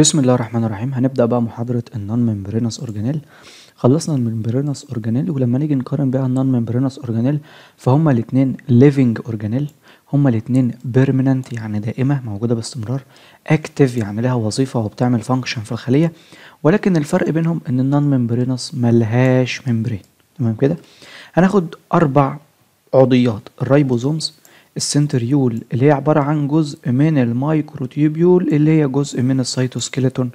بسم الله الرحمن الرحيم هنبدأ بقى محاضرة النون ممبرينس اورجانيل خلصنا الممبرينس اورجانيل ولما نيجي نقارن بقى النون ممبرينس اورجانيل فهما الاتنين ليفنج اورجانيل هما الاتنين بيرمننت يعني دائمة موجودة باستمرار اكتف يعني لها وظيفة وبتعمل فانكشن في الخلية ولكن الفرق بينهم ان النون ممبرينس ملهاش ممبرين تمام كده هناخد اربع عضيات الريبوزومز السنتريول اللي هي عبارة عن جزء من المايكروتيبيول اللي هي جزء من السيتوسكيلتون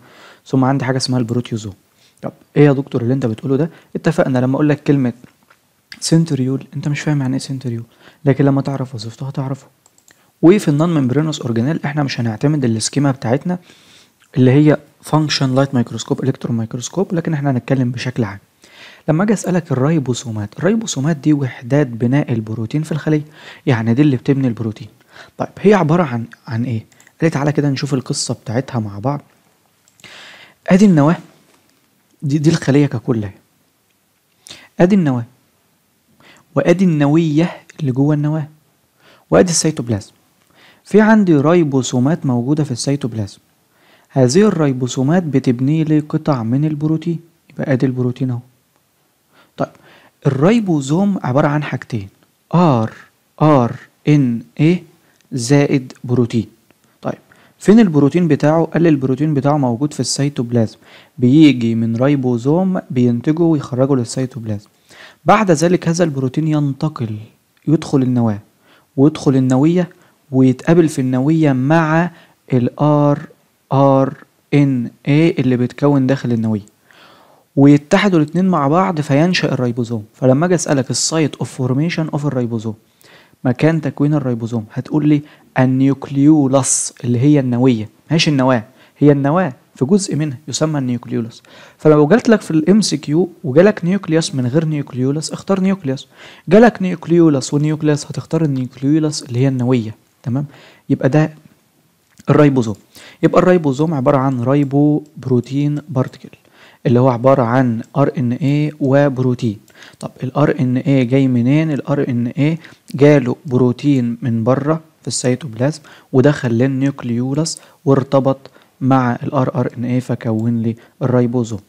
ثم عندي حاجة اسمها البروتيوزوم طب ايه يا دكتور اللي انت بتقوله ده اتفقنا لما اقول لك كلمة سنتريول انت مش فاهم يعني ايه سنتريول لكن لما تعرف وظيفته هتعرفه وفي النون ممبرينوس اورجانيل احنا مش هنعتمد السكيما بتاعتنا اللي هي فانكشن لايت مايكروسكوب الكترون مايكروسكوب لكن احنا هنتكلم بشكل عام لما اجي اسالك الريبوسومات الريبوسومات دي وحدات بناء البروتين في الخليه يعني دي اللي بتبني البروتين طيب هي عباره عن عن ايه قال تعالى كده نشوف القصه بتاعتها مع بعض ادي النواه دي دي الخليه ككل ادي النواه وادي النويه اللي جوه النواه وادي السيتوبلازم في عندي ريبوسومات موجوده في السيتوبلازم هذه الريبوسومات بتبني لي قطع من البروتين يبقى ادي البروتين اهو الريبوزوم عبارة عن حاجتين ار ار ان A زائد بروتين طيب فين البروتين بتاعه قال البروتين بتاعه موجود في السيتوبلازم بيجي من ريبوزوم بينتجه ويخرجه للسيتوبلازم بعد ذلك هذا البروتين ينتقل يدخل النواة ويدخل النوية ويتقابل في النوية مع الار ار ان اي اللي بتكون داخل النوية ويتحدوا الاثنين مع بعض فينشأ الريبوزوم فلما اجي اسالك السايت اوف فورميشن اوف الريبوزوم مكان تكوين الريبوزوم هتقول لي النيوكليولس اللي هي النويه ماشي النواه هي النواه في جزء منها يسمى النيوكليولس فلو جالت لك في الام سي كيو وجالك نيوكليوس من غير نيوكليولس اختار نيوكليوس جالك نيوكليولس ونيوكليوس هتختار النيوكليولس اللي هي النويه تمام يبقى ده الريبوزوم يبقى الريبوزوم عباره عن ريبو بروتين بارتكل اللي هو عبارة عن RNA وبروتين طب ال RNA جاي منين؟ ال RNA جاله بروتين من بره في السيتوبلازم ودخل للنيوكليولس وارتبط مع ال RRNA فكون لي الريبوزوم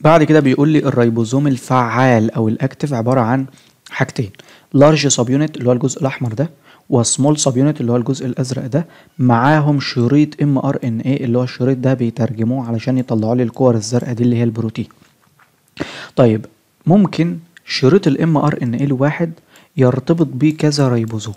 بعد كده بيقول لي الريبوزوم الفعال او الاكتف عباره عن حاجتين لارج سب يونت اللي هو الجزء الاحمر ده والسمول سب يونت اللي هو الجزء الازرق ده معاهم شريط ام ار ان اي اللي هو الشريط ده بيترجموه علشان يطلعوا لي الكور الزرقاء دي اللي هي البروتين طيب ممكن شريط الام ار ان اي الواحد يرتبط بيه كذا ريبوزوم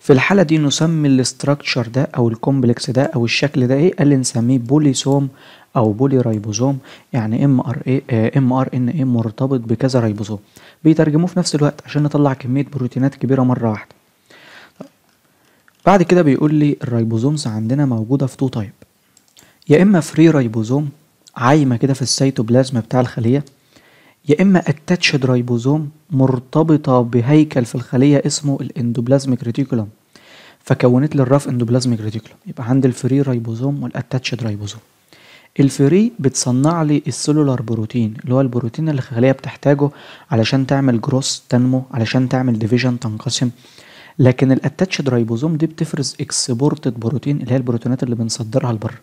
في الحالة دي نسمي الاستراكشر ده أو الكومبلكس ده أو الشكل ده إيه؟ اللي نسميه بوليسوم أو بولي رايبوزوم يعني ام ار اي ام ار ان اي مرتبط بكذا ريبوزوم بيترجموه في نفس الوقت عشان نطلع كمية بروتينات كبيرة مرة واحدة بعد كده بيقول لي الريبوزومز عندنا موجودة في تو تايب يا إما فري ريبوزوم عايمة كده في السيتوبلازم بتاع الخلية يا إما اتاتشد ريبوزوم مرتبطة بهيكل في الخلية اسمه الاندوبلازميك ريتيكولوم فكونت لي الراف اندوبلازميك ريتيكولوم يبقى عندي الفري ريبوزوم والاتاتشد ريبوزوم الفري بتصنع لي السلولار بروتين اللي هو البروتين اللي الخلية بتحتاجه علشان تعمل جروس تنمو علشان تعمل ديفيجن تنقسم لكن الاتاتش رايبوزوم دي بتفرز اكسبورتد بروتين اللي هي البروتينات اللي بنصدرها لبره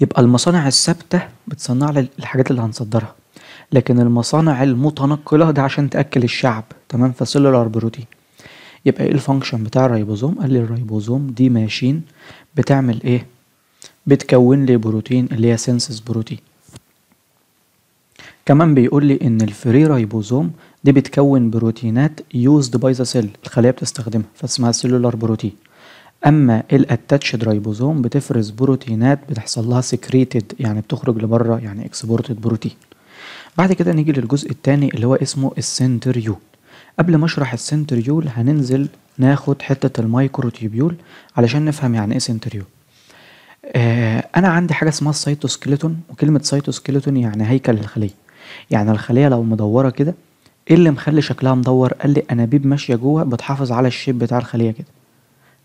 يبقى المصانع الثابته بتصنع لي الحاجات اللي هنصدرها لكن المصانع المتنقله ده عشان تاكل الشعب تمام فسيلولار بروتين يبقى ايه الفانكشن بتاع الريبوزوم قال لي الريبوزوم دي ماشين بتعمل ايه بتكون لي بروتين اللي هي سينسس بروتين كمان بيقول لي ان الفري ريبوزوم دي بتكون بروتينات يوزد باي ذا سيل الخليه بتستخدمها فاسمها سيلولار بروتين اما الاتاتشد رايبوزوم بتفرز بروتينات بتحصل لها سكريتد يعني بتخرج لبره يعني اكسبورتد بروتين بعد كده نيجي للجزء الثاني اللي هو اسمه السنتريول قبل ما اشرح السنتريول هننزل ناخد حته المايكروتيبيول علشان نفهم يعني ايه سنتريول آه، انا عندي حاجه اسمها السيتوسكيلتون وكلمه سيتوسكيلتون يعني هيكل الخليه يعني الخليه لو مدوره كده ايه اللي مخلي شكلها مدور قال لي انابيب ماشيه جوه بتحافظ على الشيب بتاع الخليه كده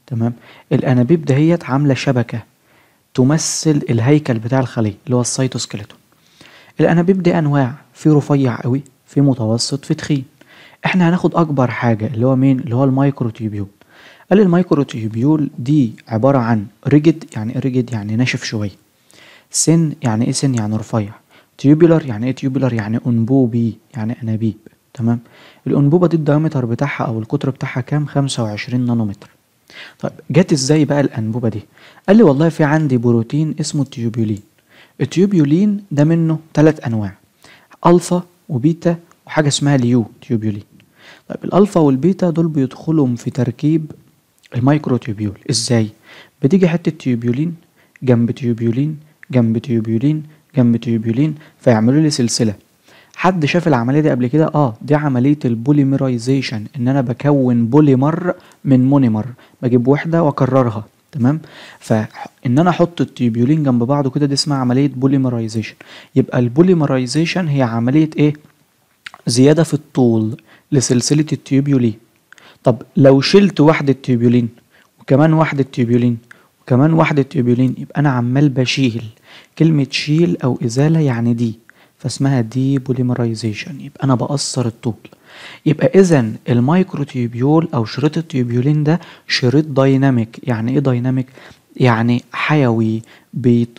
تمام الانابيب دهيت عامله شبكه تمثل الهيكل بتاع الخليه اللي هو السيتوسكلتون الانابيب دي انواع في رفيع قوي في متوسط في تخين احنا هناخد اكبر حاجه اللي هو مين اللي هو المايكروتيوبيول قال المايكروتيوبيول دي عباره عن ريجد يعني ايه ريجد يعني ناشف شويه سن يعني ايه سن يعني رفيع تيوبيلر يعني ايه تيوبيلر يعني انبوبي يعني انابيب تمام الانبوبه دي الدايمتر بتاعها او القطر بتاعها كام 25 نانومتر طيب جت ازاي بقى الانبوبه دي قال لي والله في عندي بروتين اسمه التيوبيولين التيوبيولين ده منه ثلاث انواع الفا وبيتا وحاجه اسمها ليو تيوبيولين طيب الالفا والبيتا دول بيدخلهم في تركيب المايكرو تيوبيول ازاي بتيجي حته تيوبيولين جنب تيوبيولين جنب تيوبيولين جنب تيوبيولين فيعملوا لي سلسله حد شاف العمليه دي قبل كده اه دي عمليه البوليمرايزيشن ان انا بكون بوليمر من مونيمر بجيب وحده واكررها تمام فان انا احط التيبيولين جنب بعضه كده دي اسمها عمليه بوليمرايزيشن يبقى البوليمرايزيشن هي عمليه ايه زياده في الطول لسلسله التيبيولين طب لو شلت واحده تيبيولين وكمان واحده تيبيولين وكمان واحده تيبيولين يبقى انا عمال بشيل كلمه شيل او ازاله يعني دي فاسمها دي بوليمرايزيشن يبقى انا بقصر الطول يبقى اذا المايكرو تيوبيول او شريط التيوبيولين ده شريط دايناميك يعني ايه دايناميك يعني حيوي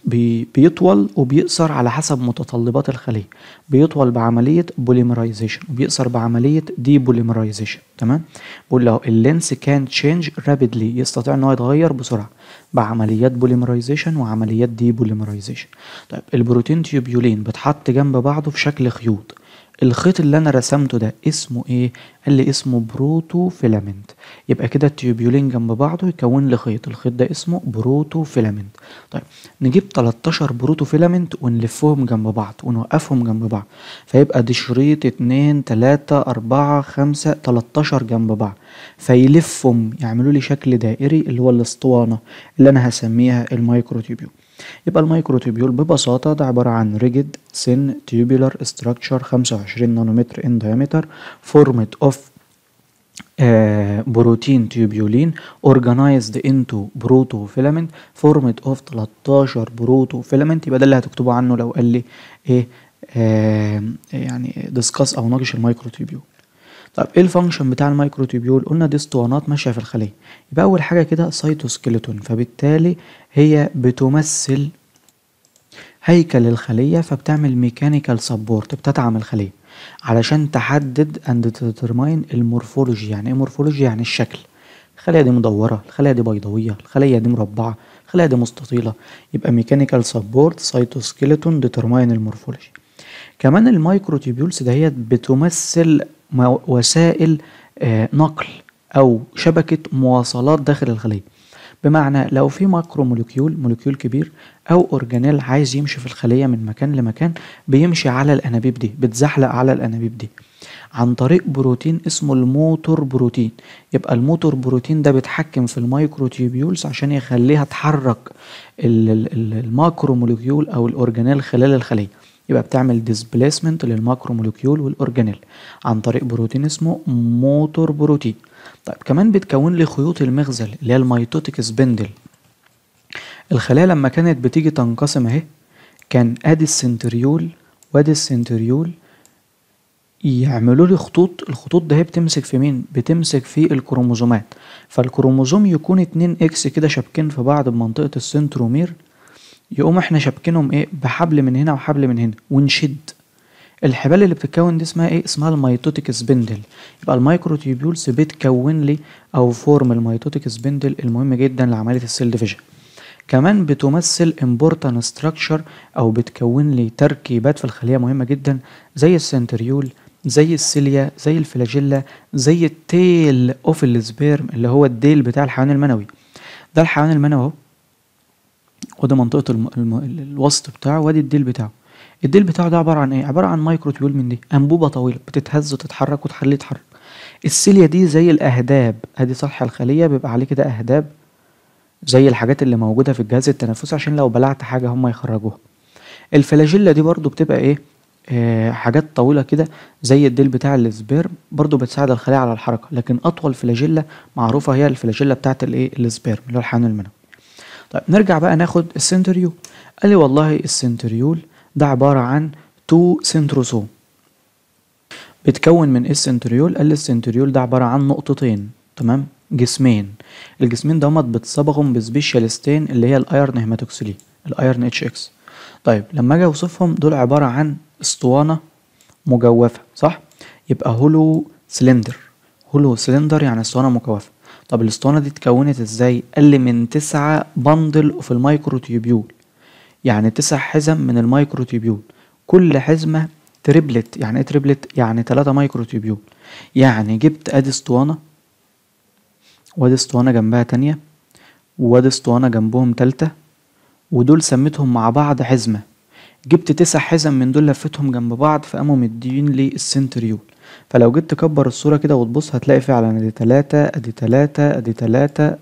بيطول وبيقصر على حسب متطلبات الخلية بيطول بعملية بوليمرايزيشن وبيقصر بعملية دي بوليمرايزيشن تمام بقول له اللينس كان تشينج رابيدلي يستطيع ان هو يتغير بسرعة بعمليات بوليمرايزيشن وعمليات دي بوليمرايزيشن طيب البروتين تيوبيولين بتحط جنب بعضه في شكل خيوط الخيط اللي انا رسمته ده اسمه ايه قال لي اسمه بروتو فيلامنت يبقى كده التيوبيولين جنب بعضه يكون لي خيط الخيط ده اسمه بروتو فيلامنت طيب نجيب 13 بروتو فيلامنت ونلفهم جنب بعض ونوقفهم جنب بعض فيبقى دي شريط 2 3 4 5 13 جنب بعض فيلفهم يعملوا لي شكل دائري اللي هو الاسطوانه اللي انا هسميها المايكروتيوبيول يبقى المايكروتوبيول ببساطة ده عبارة عن rigid سن tubular structure 25 نانومتر ان دايمتر فورمت اوف بروتين تيوبيولين organized into بروتو فيلمنت فورمت اوف 13 بروتو فيلمنت يبقى ده اللي هتكتبه عنه لو قال لي ايه آه يعني discuss او ناقش المايكروتوبيول طب ايه الفانكشن بتاع الميكروتوبيول قلنا دي اسطوانات ماشيه في الخليه يبقى اول حاجه كده سيتوسكيلتون فبالتالي هي بتمثل هيكل الخليه فبتعمل ميكانيكال سبورت بتدعم الخليه علشان تحدد اند ديترماين المورفولوجي يعني ايه مورفولوجي يعني الشكل الخليه دي مدوره الخليه دي بيضاويه الخليه دي مربعه الخليه دي مستطيله يبقى ميكانيكال سبورت سيتوسكيلتون ديترماين المورفولوجي كمان المايكروتوبيولز دهيت بتمثل وسائل آه، نقل أو شبكة مواصلات داخل الخلية بمعنى لو في ماكرو مولوكيول مولوكيول كبير أو أورجانيل عايز يمشي في الخلية من مكان لمكان بيمشي على الأنابيب دي بتزحلق على الأنابيب دي عن طريق بروتين اسمه الموتور بروتين يبقى الموتور بروتين ده بيتحكم في المايكروتيبيولز عشان يخليها تحرك الماكرو مولوكيول او الاورجانيل خلال الخليه يبقى بتعمل ديسبليسمنت للماكرو موليكيول والاورجانيل عن طريق بروتين اسمه موتور بروتين طيب كمان بتكون لي خيوط المغزل اللي هي الميتوتيك سبندل الخلايا لما كانت بتيجي تنقسم اهي كان ادي السنتريول وادي السنتريول يعملوا لي خطوط الخطوط ده هي بتمسك في مين بتمسك في الكروموزومات فالكروموزوم يكون اتنين اكس كده شابكين في بعض بمنطقه السنترومير يقوم احنا شابكينهم ايه بحبل من هنا وحبل من هنا ونشد الحبال اللي بتتكون دي اسمها ايه اسمها الميتوتيك سبندل يبقى المايكروتيبيولز بتكون لي او فورم الميتوتيك سبندل المهم جدا لعمليه السيل ديفيجن كمان بتمثل امبورتان ستراكشر او بتكون لي تركيبات في الخليه مهمه جدا زي السنتريول زي السيليا زي الفلاجيلا زي التيل اوف السبيرم اللي هو الديل بتاع الحيوان المنوي ده الحيوان المنوي اهو وده منطقة الم... الم... الوسط بتاعه وادي الديل بتاعه الديل بتاعه ده عبارة عن ايه؟ عبارة عن مايكرو تيول من دي انبوبة طويلة بتتهز وتتحرك وتحل يتحرك السيليا دي زي الاهداب ادي سطح الخلية بيبقى عليه كده اهداب زي الحاجات اللي موجودة في الجهاز التنفسي عشان لو بلعت حاجة هم يخرجوها الفلاجيلا دي برضو بتبقى ايه آه حاجات طويلة كده زي الديل بتاع السبيرم برضو بتساعد الخلية على الحركة لكن أطول فلاجيلا معروفة هي الفلاجيلا بتاعه الايه السبيرم اللي هو الحيوان المنوي طيب نرجع بقى ناخد السنتريول قال لي والله السنتريول ده عبارة عن تو سنتروسوم بتكون من ايه السنتريول قال لي السنتريول ده عبارة عن نقطتين تمام جسمين الجسمين دوت بتصبغهم بسبيشالستين اللي هي الايرن هيماتوكسيلي الايرن اتش اكس طيب لما اجي اوصفهم دول عبارة عن اسطوانة مجوفة صح يبقى هولو سلندر هولو سلندر يعني اسطوانة مجوفة طب الاسطوانه دي اتكونت ازاي قال من تسعة بندل في المايكروتيوبيول يعني تسع حزم من المايكروتيوبيول كل حزمه تريبلت يعني ايه تريبلت يعني ثلاثة مايكروتيوبيول يعني جبت ادي اسطوانه وادي اسطوانه جنبها تانية وادي اسطوانه جنبهم تالتة ودول سميتهم مع بعض حزمه جبت تسع حزم من دول لفتهم جنب بعض فقاموا مدين لي السنتريول فلو جيت تكبر الصورة كده وتبص هتلاقي فعلا ادي تلاتة ادي تلاتة ادي تلاتة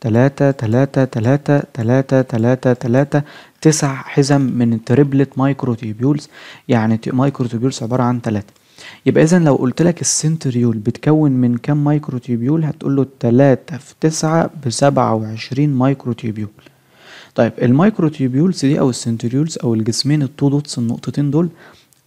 تلاتة تلاتة تلاتة تلاتة تلاتة تلاتة تسع حزم من التريبلت مايكرو تيبيولز يعني تي مايكرو تيبيولز عبارة عن تلاتة يبقى إذا لو قلت لك السنتريول بتكون من كم مايكرو تيبيول هتقول له تلاتة في تسعة بسبعة وعشرين مايكرو تيبيول طيب المايكروتيوبيولز دي او السنتريولز او الجسمين التو دوتس النقطتين دول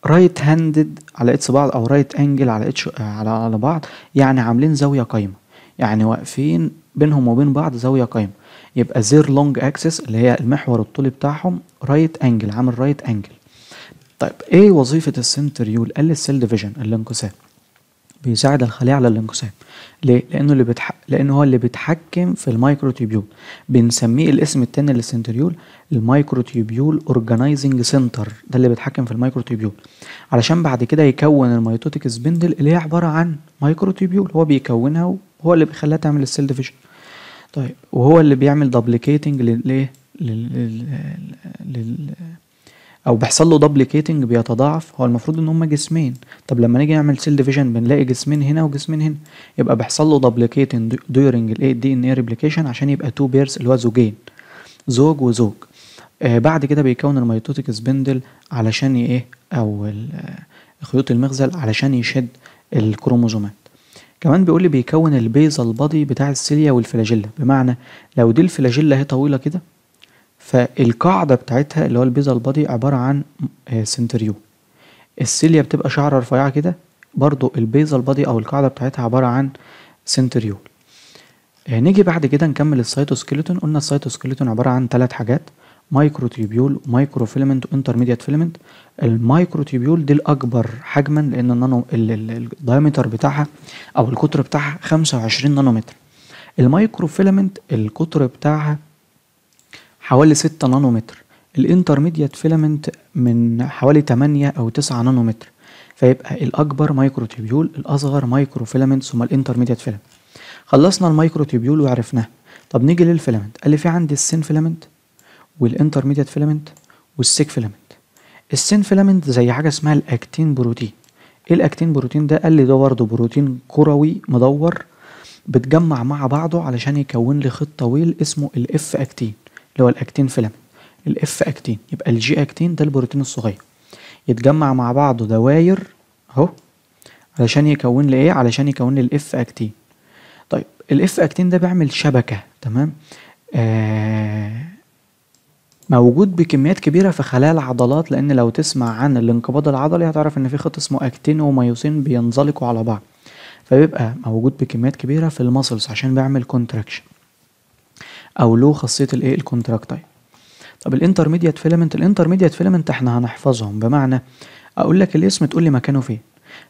رايت هاندد على اتش بعض او رايت انجل على اتش على على بعض يعني عاملين زاويه قايمه يعني واقفين بينهم وبين بعض زاويه قايمه يبقى زير لونج اكسس اللي هي المحور الطولي بتاعهم رايت انجل عامل رايت انجل طيب ايه وظيفه السنتريول قال السيل ديفيجن الانقسام بيساعد الخلية على الانقسام ليه؟ لأنه اللي بتح... لأنه هو اللي بيتحكم في المايكروتيبيول بنسميه الاسم التاني للسنتريول المايكروتيبيول اورجانيزنج سنتر ده اللي بيتحكم في المايكروتيبيول علشان بعد كده يكون الميتوتيك سبندل اللي هي عبارة عن مايكروتيبيول هو بيكونها وهو اللي بيخليها تعمل السيل ديفيجن طيب وهو اللي بيعمل دبليكيتنج للايه لل... لل... لل... او بيحصل له دبليكيتنج بيتضاعف هو المفروض ان هما جسمين طب لما نيجي نعمل سيل ديفيجن بنلاقي جسمين هنا وجسمين هنا يبقى بيحصل له دبليكيتنج ديورنج الاي دي ان اي ريبليكيشن عشان يبقى تو بيرز اللي هو زوجين زوج وزوج آه بعد كده بيكون الميتوتيك سبندل علشان ايه او آه، خيوط المغزل علشان يشد الكروموزومات كمان بيقول لي بيكون البيزل بادي بتاع السيليا والفلاجيلا بمعنى لو دي الفلاجيلا هي طويله كده فالقاعدة بتاعتها اللي هو البيزال بادي عبارة عن آه، سنتريو السيليا بتبقى شعرة رفيعة كده برضو البيزال بادي أو القاعدة بتاعتها عبارة عن سنتريول آه، نيجي بعد كده نكمل السيتوسكيلتون قلنا السيتوسكيلتون عبارة عن ثلاث حاجات مايكرو فيلمنت وانترميديات فيلمنت المايكرو تيبيول دي الاكبر حجما لان النانو الدايمتر بتاعها او القطر بتاعها 25 نانومتر فيلمنت القطر بتاعها حوالي 6 نانومتر الانترميديت فيلمنت من حوالي 8 أو 9 نانومتر فيبقى الأكبر مايكرو تيبيول الأصغر مايكرو فيلمنت ثم الانترميديت فيلمنت خلصنا المايكرو تيبيول وعرفناه طب نيجي للفيلمنت قال لي في عندي السين فيلمنت والانترميديت فيلمنت والسيك فيلمنت السين فيلمنت زي حاجة اسمها الأكتين بروتين ايه الأكتين بروتين ده قال لي ده برضه بروتين كروي مدور بتجمع مع بعضه علشان يكون لي خيط طويل اسمه الاف اكتين اللي هو الاكتين فيلامنت الاف اكتين يبقى الجي اكتين ده البروتين الصغير يتجمع مع بعضه دواير اهو علشان يكون لي ايه علشان يكون لي الاف اكتين طيب الاف اكتين ده بيعمل شبكه تمام آه موجود بكميات كبيره في خلايا العضلات لان لو تسمع عن الانقباض العضلي هتعرف ان في خط اسمه اكتين وميوسين بينزلقوا على بعض فبيبقى موجود بكميات كبيره في المسلز عشان بيعمل كونتراكشن او له خاصيه الايه الكونتراكتايل طب الانترميديت فيلمنت الانترميديت فيلمنت احنا هنحفظهم بمعنى اقول لك الاسم تقول لي مكانه فين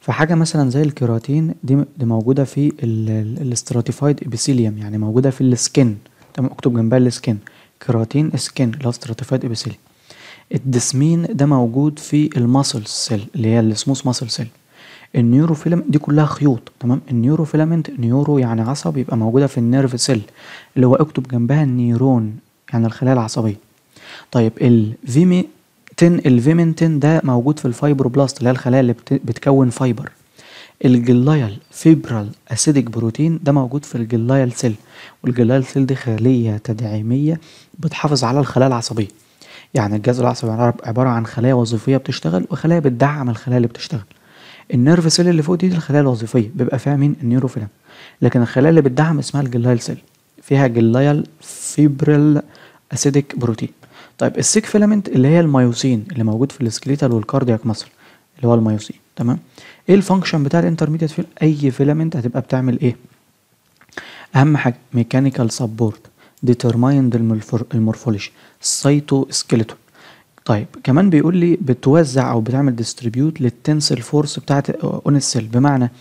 فحاجه مثلا زي الكيراتين دي, دي موجوده في الاستراتيفايد ابيثيليوم يعني موجوده في السكن تمام اكتب جنبها السكن كيراتين سكن اللي هو استراتيفايد ابيثيليوم الدسمين ده موجود في المسل سيل اللي هي السموث مسل سيل النيوروفيلامنت دي كلها خيوط تمام النيوروفيلامنت نيورو يعني عصب يبقى موجوده في النيرف سيل اللي هو اكتب جنبها النيرون يعني الخلايا العصبيه طيب الفيمي تن الفيمنتين ده موجود في بلاست اللي هي الخلايا اللي بتكون فايبر الجلايل فيبرال اسيدك بروتين ده موجود في الجلايل سيل والجلايل سيل دي خليه تدعيميه بتحافظ على الخلايا العصبيه يعني الجهاز العصبي عباره عن خلايا وظيفيه بتشتغل وخلايا بتدعم الخلايا اللي بتشتغل النيرف سيل اللي فوق دي, دي الخلايا الوظيفيه بيبقى فيها مين النيوروفيلم لكن الخلايا اللي بتدعم اسمها الجلايل سيل فيها جلايل فيبريل اسيديك بروتين طيب السيك فيلمنت اللي هي الميوسين اللي موجود في السكليتال والكاردياك مصر اللي هو الميوسين تمام ايه الفانكشن بتاع الانترميديت فيل اي فيلمنت هتبقى بتعمل ايه اهم حاجه ميكانيكال سبورت ديترمايند المورفولوجي سايتو سكيلتون طيب كمان بيقول لي بتوزع او بتعمل ديستريبيوت للتنسل فورس بتاعت اون السيل بمعنى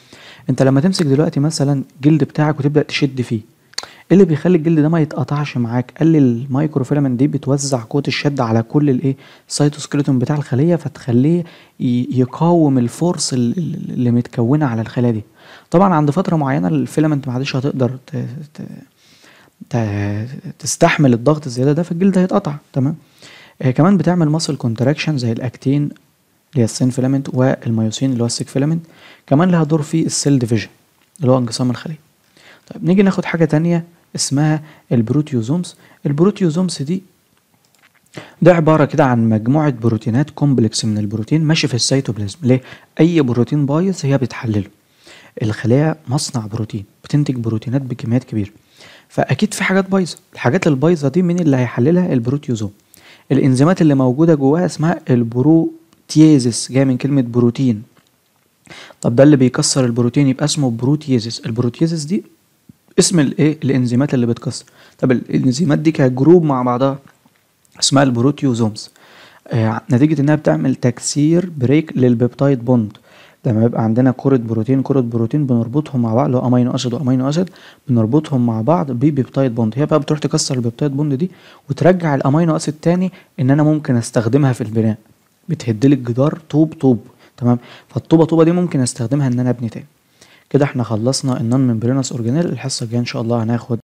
انت لما تمسك دلوقتي مثلا جلد بتاعك وتبدا تشد فيه ايه اللي بيخلي الجلد ده ما يتقطعش معاك قال لي فيلمنت دي بتوزع قوه الشد على كل الايه السيتوسكليتون بتاع الخليه فتخليه يقاوم الفورس اللي متكونه على الخليه دي طبعا عند فتره معينه الفيلمنت ما عادش هتقدر تستحمل الضغط الزياده ده فالجلد هيتقطع تمام آه، كمان بتعمل ماسل كونتراكشن زي الاكتين اللي هي السين فيلمنت والمايوسين اللي هو السيك فيلمنت كمان لها دور في السيل ديفيجن اللي هو انقسام الخليه طيب نيجي ناخد حاجه تانية اسمها البروتيوزومز البروتيوزومز دي ده عباره كده عن مجموعه بروتينات كومبلكس من البروتين ماشي في السيتوبلازم ليه اي بروتين بايظ هي بتحلله الخلية مصنع بروتين بتنتج بروتينات بكميات كبيره فاكيد في حاجات بايظه الحاجات البايظه دي مين اللي هيحللها البروتيوزوم الانزيمات اللي موجوده جواها اسمها البروتيزس جايه من كلمه بروتين طب ده اللي بيكسر البروتين يبقى اسمه بروتيزس البروتيزس دي اسم الايه الانزيمات اللي بتكسر طب الانزيمات دي كجروب مع بعضها اسمها البروتيوزومز آه نتيجه انها بتعمل تكسير بريك للبيبتايد بوند لما يبقى عندنا كرة بروتين كرة بروتين بنربطهم مع بعض اللي هو امينو اسيد وامينو اسيد بنربطهم مع بعض ببيبتايد بوند هي بقى بتروح تكسر البيبتايد بوند دي وترجع الامينو اسيد تاني ان انا ممكن استخدمها في البناء بتهد لي الجدار طوب طوب تمام فالطوبه طوبه دي ممكن استخدمها ان انا ابني تاني كده احنا خلصنا النون ممبرينوس اورجانيل الحصه الجايه ان شاء الله هناخد